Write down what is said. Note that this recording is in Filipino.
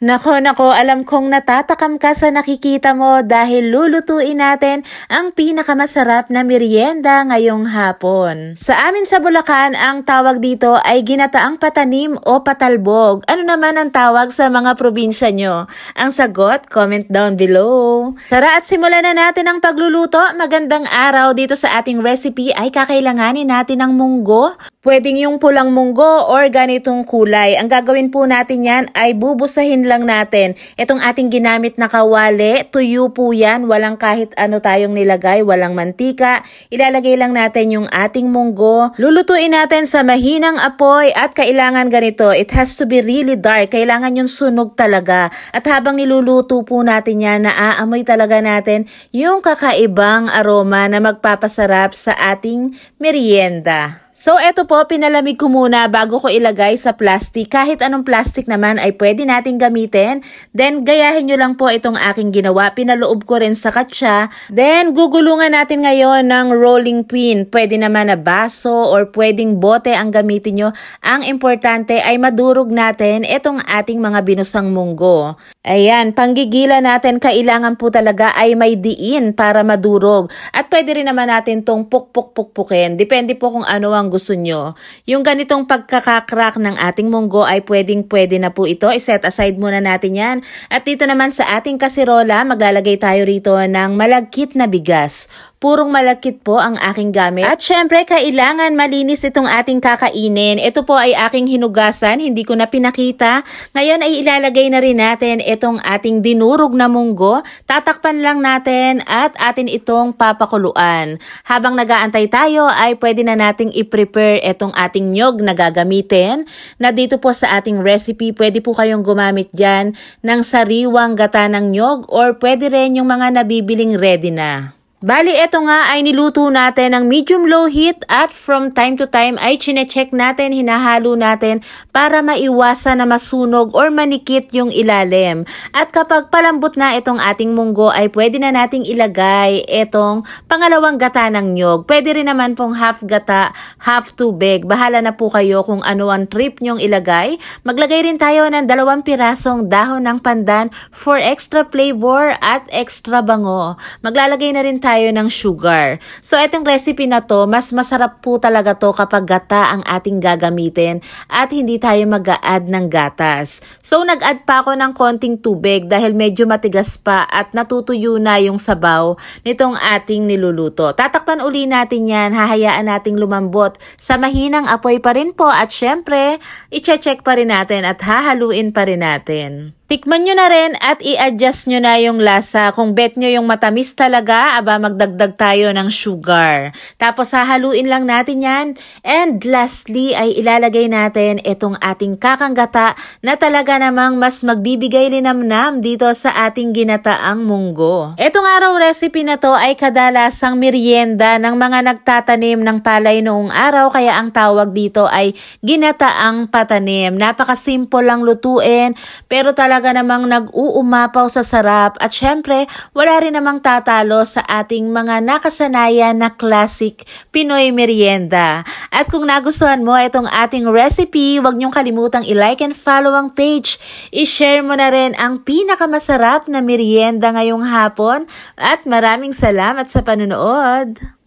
Nako nako, alam kong natatakam ka sa nakikita mo dahil lulutuin natin ang pinakamasarap na merienda ngayong hapon. Sa amin sa Bulacan, ang tawag dito ay ginataang patanim o patalbog. Ano naman ang tawag sa mga probinsya nyo? Ang sagot, comment down below. Tara at simulan na natin ang pagluluto. Magandang araw dito sa ating recipe ay kakailanganin natin ang munggo. Pwedeng yung pulang munggo or ganitong kulay. Ang gagawin po natin yan ay bubusahin lang natin. Itong ating ginamit na kawali, tuyo po yan. Walang kahit ano tayong nilagay, walang mantika. Ilalagay lang natin yung ating munggo. Lulutuin natin sa mahinang apoy at kailangan ganito. It has to be really dark. Kailangan yung sunog talaga. At habang niluluto po natin yan, naaamoy talaga natin yung kakaibang aroma na magpapasarap sa ating merienda. So eto po, pinalamig ko muna bago ko ilagay sa plastic. Kahit anong plastic naman ay pwede nating gamitin. Then gayahin nyo lang po itong aking ginawa. Pinaloob ko rin sa katsa. Then gugulungan natin ngayon ng rolling pin. Pwede naman na baso or pwedeng bote ang gamitin nyo. Ang importante ay madurog natin itong ating mga binusang munggo. Ayan, panggigilan natin kailangan po talaga ay may diin para madurog. At pwede rin naman natin tong puk-puk-puk-pukin. Depende po kung ano ang gusto nyo. Yung ganitong pagkakakrak ng ating munggo ay pwedeng pwede na po ito. I-set aside muna natin yan. At dito naman sa ating kaserola, maglalagay tayo rito ng malagkit na bigas Purong malakit po ang aking gamit. At syempre, kailangan malinis itong ating kakainin. Ito po ay aking hinugasan, hindi ko na pinakita. Ngayon ay ilalagay na rin natin itong ating dinurog na munggo. Tatakpan lang natin at atin itong papakuluan. Habang nagaantay tayo ay pwede na nating i-prepare itong ating nyog na gagamitin. Na dito po sa ating recipe, pwede po kayong gumamit dyan ng sariwang gata ng nyog or pwede rin yung mga nabibiling ready na. Bali, eto nga ay niluto natin ng medium low heat at from time to time ay chinecheck natin, hinahalo natin para maiwasan na masunog or manikit yung ilalim. At kapag palambot na itong ating munggo ay pwede na nating ilagay itong pangalawang gata ng nyog. Pwede rin naman pong half gata, half tubig. Bahala na po kayo kung ano ang trip nyong ilagay. Maglagay rin tayo ng dalawang pirasong dahon ng pandan for extra flavor at extra bango. Maglalagay na rin tayo tayo ng sugar. So itong recipe na to, mas masarap po talaga to kapag gata ang ating gagamitin at hindi tayo mag-add ng gatas. So nag-add pa ako ng konting tubig dahil medyo matigas pa at natutuyo na yung sabaw nitong ating niluluto. Tatakpan uli natin yan, hahayaan nating lumambot sa mahinang apoy pa rin po at syempre, iche-check pa rin natin at hahaluin pa rin natin. Tikman nyo na rin at i-adjust nyo na yung lasa. Kung bet nyo yung matamis talaga, aba magdagdag tayo ng sugar. Tapos hahaluin lang natin yan. And lastly ay ilalagay natin itong ating kakanggata na talaga namang mas magbibigay linamnam dito sa ating ginataang munggo. Itong araw recipe na to ay kadalasang merienda ng mga nagtatanim ng palay noong araw kaya ang tawag dito ay ginataang patanim. Napaka-simple lang lutuin pero talaga talaga namang nag-uumapaw sa sarap at syempre wala rin namang tatalo sa ating mga nakasanayan na classic Pinoy merienda. At kung nagustuhan mo itong ating recipe, huwag niyong kalimutang i-like and follow ang page. I-share mo na rin ang pinakamasarap na merienda ngayong hapon at maraming salamat sa panunood.